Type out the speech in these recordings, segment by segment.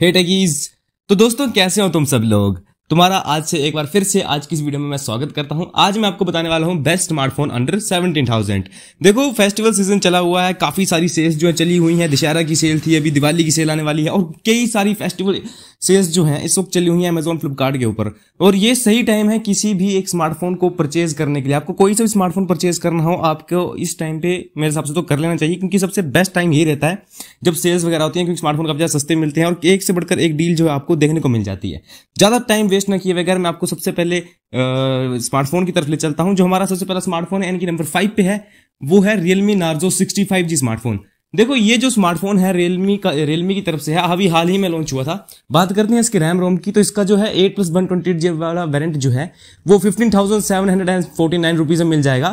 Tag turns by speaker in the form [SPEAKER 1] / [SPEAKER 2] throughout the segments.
[SPEAKER 1] हे techies तो दोस्तों कैसे हो तुम सब लोग तुम्हारा आज से एक बार फिर से आज की इस वीडियो में मैं स्वागत करता हूं आज मैं आपको बताने वाला हूं बेस्ट स्मार्टफोन अंडर 17,000 देखो फेस्टिवल सीजन चला हुआ है काफी सारी सेल्स जो है चली हुई हैं दशहरा की सेल थी अभी दिवाली की सेल आने वाली है और कई सारी फेस्टिवल सेल्स जो हैं इस वक्त चली हुई है अमेजोन फ्लिपकार्ट के ऊपर और ये सही टाइम है किसी भी एक स्मार्टफोन को परचेज करने के लिए आपको कोई सा स्मार्टफोन परचेज करना हो आपको इस टाइम पे मेरे हिसाब से तो कर लेना चाहिए क्योंकि सबसे बेस्ट टाइम यही रहता है जब सेल्स वगैरह होती है क्योंकि स्मार्टफोन काफी ज्यादा सस्ते मिलते हैं और एक से बढ़कर एक डील जो है आपको देखने को मिल जाती है ज्यादा टाइम वेस्ट ना किए बगैर मैं आपको सबसे पहले स्मार्टफोन की तरफ ले चलता हूँ जो हमारा सबसे पहला स्मार्टफोन है यानी कि नंबर फाइव पे है वो है रियलमी नार्जो सिक्सटी स्मार्टफोन देखो ये जो स्मार्टफोन है रियलमी का रियलमी की तरफ से है अभी हाल ही में लॉन्च हुआ था बात करते हैं इसके रैम रोम की तो इसका जो है eight plus one twenty G वाला वेरेंट जो है वो fifteen thousand seven hundred and forty nine rupees में मिल जाएगा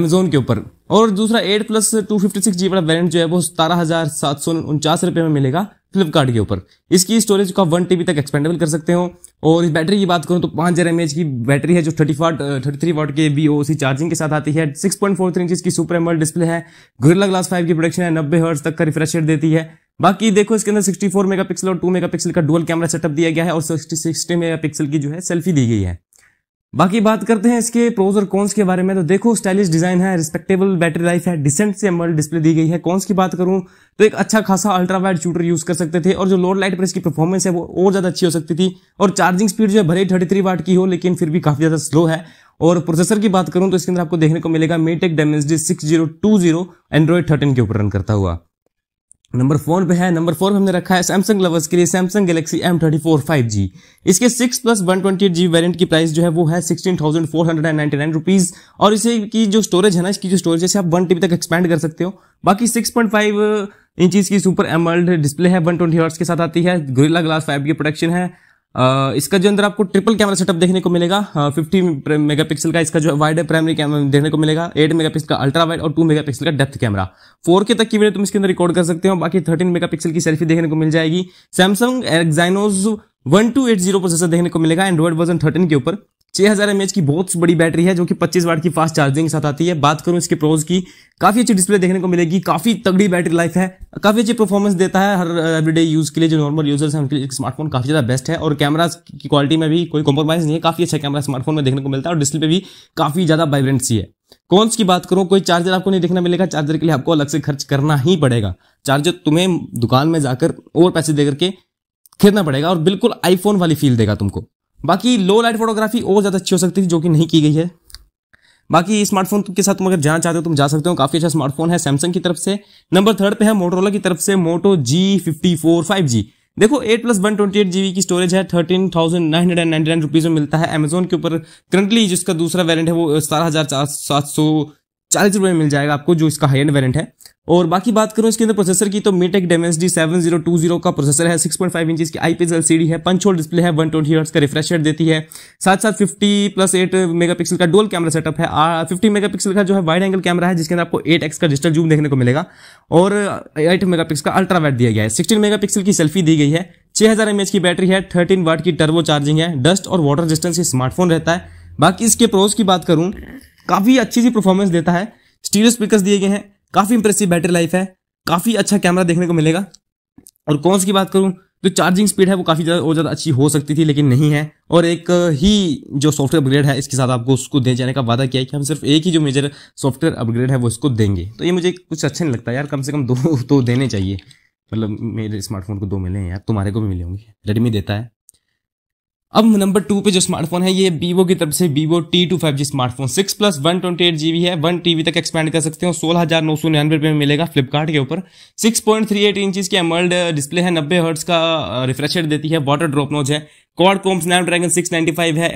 [SPEAKER 1] अमेजोन के ऊपर और दूसरा eight plus two fifty six G वाला वेरेंट जो है वो सतारह हज़ार सात सौ उनचास रुपये में मिलेगा फ्लिपकार्ट के ऊपर इसकी स्टोरेज का वन टी तक एक्सपेंडेबल कर सकते हो और इस बैटरी की बात करूँ तो पाँच हज़ार एम की बैटरी है जो thirty watt thirty three watt के वी ओ सी चार्जिंग के साथ आती है six point four three inch की सुपर एमल डिस्प्ले है गुरिल्ला ग्लास फाइव की प्रोडक्शन है नब्बे हर्ट्स तक का रिफ्रेश रेट देती है बाकी देखो इसके अंदर 64 मेगापिक्सल और 2 मेगापिक्सल का डुअल कैमरा सेटअप दिया गया है और सिक्सटी मेगा पिक्सल की जो है सेल्फी दी गई है बाकी बात करते हैं इसके प्रोज और कॉन्स के बारे में तो देखो स्टाइलिश डिजाइन है रिस्पेक्टेबल बैटरी लाइफ है डिसेंट से एमल डिस्प्ले दी गई है कॉन्स की बात करूं तो एक अच्छा खासा अल्ट्रा वाइड शूटर यूज कर सकते थे और जो लोड लाइट पर इसकी परफॉर्मेंस है वो और ज्यादा अच्छी हो सकती थी और चार्जिंग स्पीड जो है भले थर्टी थ्री वाट की हो लेकिन फिर भी काफी ज्यादा स्लो है और प्रोसेसर की बात करूं तो इसके अंदर आपको देखने को मिलेगा MediaTek Dimensity six zero two zero Android thirteen के ऊपर रन करता हुआ नंबर फोर पे है नंबर फोर हमने रखा है सैमसंग लवर्स के लिए Samsung Galaxy M thirty four five G इसके six plus one twenty eight G variant की प्राइस जो है वो है sixteen thousand four hundred and ninety nine rupees और इसे की जो स्टोरेज है ना इसकी जो स्टोरेज है इसे आप वन टीबी तक एक्सपेंड कर सकते हो बाकी सिक्स पॉइंट फाइव इंचज की सुपर एमल्ड डिस्प्ले है वन ट्वेंटी के साथ आती है गोरिल्ला ग्लास फाइव की प्रोडक्शन है इसका जो अंदर आपको ट्रिपल कैमरा सेटअप देखने को मिलेगा फिफ्टी मेगा मेगापिक्सल का इसका जो वाइड प्राइमरी कैमरा देखने को मिलेगा एट मेगापिक्सल का अल्ट्रा वाइड और टू मेगापिक्सल का डेप्थ कैमरा फोर के तक की वीडियो तुम इसके अंदर रिकॉर्ड कर सकते हो बाकी थर्टीन मेगापिक्सल की सेल्फी देखने को मिल जाएगी Samsung Exynos one two eight zero processor देखने को मिलेगा एंड्रॉइड वर्जन थर्टीन के ऊपर 6000 एमएच की बहुत बड़ी बैटरी है जो कि 25 वाट की फास्ट चार्जिंग के साथ आती है बात करूं इसके प्रोज की काफी अच्छी डिस्प्ले देखने को मिलेगी काफी तगड़ी बैटरी लाइफ है काफी अच्छी परफॉर्मेंस देता है हर एवरीडे uh, यूज के लिए जो नॉर्मल यूजर्स हैं उनके लिए स्मार्टफोन काफी ज्यादा बेस्ट है और कैमरा की क्वालिटी में भी कोई कॉम्प्रोमाइज नहीं है काफी अच्छा कैमरा स्मार्टफोन में देखने को मिलता है और डिस्प्ले भी काफी ज्यादा वाइब्रेंसी है कौनस की बात करूँ कोई चार्जर आपको नहीं देखना मिलेगा चार्जर के लिए आपको अलग से खर्च करना ही पड़ेगा चार्जर तुम्हें दुकान में जाकर और पैसे देकर के खरीदना पड़ेगा और बिल्कुल आईफोन वाली फील देगा तुमको बाकी लो लाइट फोटोग्राफी और ज़्यादा अच्छी हो सकती थी जो कि नहीं की गई है बाकी स्मार्टफोन के साथ तुम अगर जाना चाहते हो तुम जा सकते हो काफ़ी अच्छा स्मार्टफोन है सैमसंग की तरफ से नंबर थर्ड पे है मोटरोला की तरफ से Moto G fifty four five G देखो eight plus one twenty eight GB की स्टोरेज है thirteen thousand nine hundred nine rupees में मिलता है अमेजोन के ऊपर करंटली जिसका दूसरा वेरियंट है वो सतारह हज़ार सात सौ चालीस रुपये मिल जाएगा आपको जो इसका हाई एंड वेरियंट है और बाकी बात करूँ इसके अंदर प्रोसेसर की तो MediaTek D seven zero two zero का प्रोसेसर है सिक्स पॉइंट फाइव इंच की सी डी है पंच होल डिस्प्ले है वन ट्वेंटी हर्ट्स का रिफ्रेश रेट देती है साथ साथ fifty plus eight megapixel का डोल कैमरा सेटअप है फिफ्टी मेगा पिक्सल का जो है वाइड एंगल कैमरा है जिसके अंदर आपको एट एक्स का डिजिटल जूम देखने को मिलेगा और एट मेगा का अल्ट्रा वैट दिया गया है सिक्सटीन मेगा पिक्सल की सेल्फी दी गई है छह हजार एम एच की बैटरी है थर्टीन वाट की टर्बो चार्जिंग है डस्ट और वाटर रेजिस्टेंस ये स्मार्टफोन रहता है बाकी इसके प्रोज की बात करूँ काफ़ी अच्छी सी परफॉर्मेंस देता है स्टीरियो स्पीकर्स दिए गए हैं काफ़ी इंप्रेसिव बैटरी लाइफ है काफ़ी अच्छा कैमरा देखने को मिलेगा और कौनस की बात करूँ जो चार्जिंग स्पीड है वो काफ़ी ज़्यादा और ज़्यादा अच्छी हो सकती थी लेकिन नहीं है और एक ही जो सॉफ्टवेयर अपग्रेड है इसके साथ आपको उसको दे जाने का वादा किया है कि हम सिर्फ एक ही जो मेजर सॉफ्टवेयर अपग्रेड है वो इसको देंगे तो ये मुझे कुछ अच्छा नहीं लगता यार कम से कम दो तो देने चाहिए मतलब मेरे स्मार्टफोन को दो मिले हैं यार तुम्हारे को भी मिले होंगे रेडमी देता है अब नंबर टू पे जो स्मार्टफोन है ये वीवो की तरफ से Vivo T two five G smartphone six plus one twenty eight GB है वन टीवी तक एक्सपैंड कर सकते हो सोलह हजार नौ सौ निन्यानवे रुपये में मिलेगा फ्लिपकार्ट के ऊपर six point three eight inch की एमर्ल्ड डिस्प्ले है नब्बे हर्ट्स का रिफ्रेशर देती है वाटर ड्रॉप नोज है क्वाड कॉम स्नैपड्रैगन फाइव है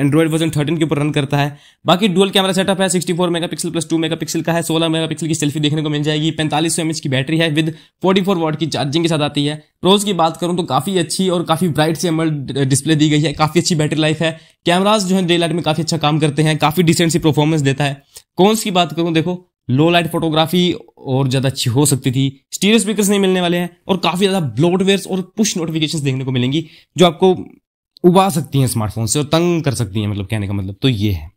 [SPEAKER 1] एंड्रॉइड वर्जन थर्टीन के ऊपर रन करता है बाकी डुअल कैमरा सेटअप है 64 मेगापिक्सल प्लस 2 मेगापिक्सल का है 16 मेगापिक्सल की सेल्फी देखने को मिल जाएगी पैंतालीस सौ की बैटरी है विद 44 वॉट की चार्जिंग के साथ आती है प्रोज की बात करूँ तो काफ़ी अच्छी और काफ़ी ब्राइट से एमल डिस्प्ले दी गई है काफ़ी अच्छी बैटरी लाइफ है कैमराज जो है डे लाइट में काफ़ी अच्छा काम करते हैं काफ़ी डिसेंट सी परफॉर्मेंस देता है कॉन्स की बात करूँ देखो लो लाइट फोटोग्राफी और ज़्यादा अच्छी हो सकती थी स्टीरियो स्पीकर्स नहीं मिलने वाले हैं और काफ़ी ज़्यादा ब्लॉडवेयर और पुश नोटिफिकेशन देखने को मिलेंगी जो आपको उबा सकती हैं स्मार्टफोन से और तंग कर सकती हैं मतलब कहने का मतलब तो ये है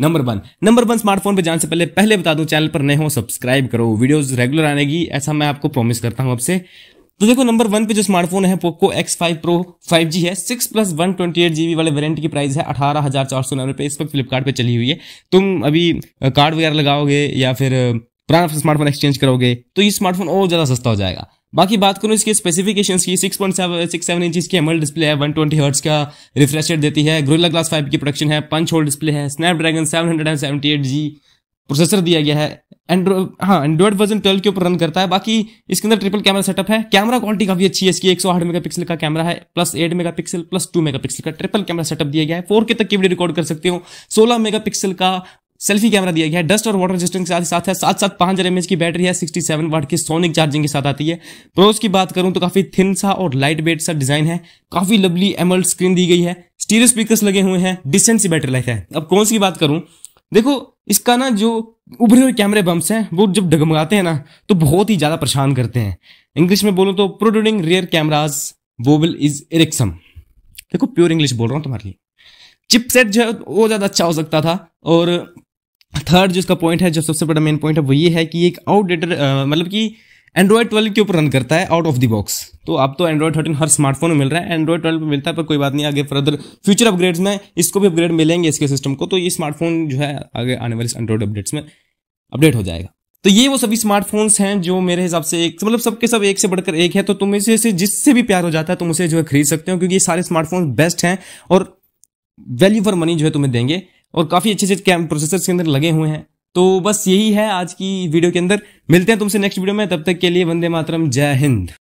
[SPEAKER 1] number one number one smartphone पर जाने से पहले पहले बता दूं चैनल पर नए हो सब्सक्राइब करो वीडियोस रेगुलर आने की ऐसा मैं आपको प्रॉमिस करता हूं आपसे तो देखो नंबर वन पे जो स्मार्टफोन है Poco X five pro five G है six plus one twenty eight GB वाले वेरेंट की प्राइस है अठारह हजार चार सौ नब्बे इस वक्त फ्लिपकार्ट पे चली हुई है तुम अभी कार्ड वगैरह लगाओगे या फिर पुराना स्मार्टफोन एक्सचेंज करोगे तो ये स्मार्टफोन और ज़्यादा सस्ता हो जाएगा बाकी बात करूँ इसके स्पेसिफिकेशन की six point seven six seven inch की एमल डिस्प्ले है वन ट्वेंटी हर्ट्स का रिफ्रेश रेट देती है ग्रोला ग्लास फाइव की प्रोडक्शन है पंच होल डिस्प्ले है Snapdragon seven hundred and seventy eight G processor दिया गया है एंड्रॉइड हाँ एंड्रॉइड वर्जन ट्वेल्व के ऊपर रन करता है बाकी इसके अंदर ट्रिपल कैमरा सेटअप है कैमरा क्वालिटी काफी अच्छी है इसकी एक सौ आठ मेगापिक्सल का कैमरा है plus eight megapixel plus two megapixel का ट्रिपल कैमरा सेटअप दिया गया है फोर के तक की वीडियो रिकॉर्ड कर सकते हो सोलह मेगा का सेल्फी कैमरा दिया गया है डस्ट और वाटर रेजिस्टेंस के साथ साथ है साथ साथ पांच हजार की बैटरी है 67 सेवन वाट की सोनिक चार्जिंग के साथ आती है प्रोस की बात करूं तो काफी थिन सा और लाइट वेट सा डिजाइन है काफी लवली एमल स्क्रीन दी गई है स्टीरियो स्पीकर्स लगे हुए हैं डिसेंट सी बैटरी लाइफ है अब कौन सी बात करूं देखो इसका ना जो उभरे हुए कैमरे बम्स हैं वो जब डगमगाते हैं ना तो बहुत ही ज़्यादा परेशान करते हैं इंग्लिश में बोलूँ तो producing rare cameras wobble is इरेक्सम देखो प्योर इंग्लिश बोल रहा हूँ तुम्हारे लिए चिपसेट जो है वो ज़्यादा अच्छा हो सकता था और थर्ड जो इसका पॉइंट है जो सबसे बड़ा मेन पॉइंट है वो ये है कि एक आउटडेटेड मतलब कि एंड्रॉयड ट्वेल्व के ऊपर रन करता है आउट ऑफ द बॉक्स तो आप तो एंड्रॉयड थर्टीन हर स्मार्टफोन में मिल रहा है एंड्रॉयड ट्वेल्व मिलता है पर कोई बात नहीं आगे फर्दर फ्यूचर अपग्रेड्स में इसको भी अपग्रेड मिलेंगे इसके सिस्टम को तो ये स्मार्टफोन जो है आगे आने वाले एंड्रॉयड अपडेट्स में अपडेट हो जाएगा तो ये वो सभी स्मार्टफोन्स हैं जो मेरे हिसाब से एक मतलब सबके सब एक से बढ़कर एक है तो तुम इसे से जिससे भी प्यार हो जाता है तुम उसे जो है खरीद सकते हो क्योंकि ये सारे स्मार्टफोन बेस्ट हैं और वैल्यू फॉर मनी जो है तुम्हें देंगे और काफ़ी अच्छे अच्छे कैम प्रोसेसर के अंदर लगे हुए हैं तो बस यही है आज की वीडियो के अंदर मिलते हैं तुमसे नेक्स्ट वीडियो में तब तक के लिए वंदे मातरम जय हिंद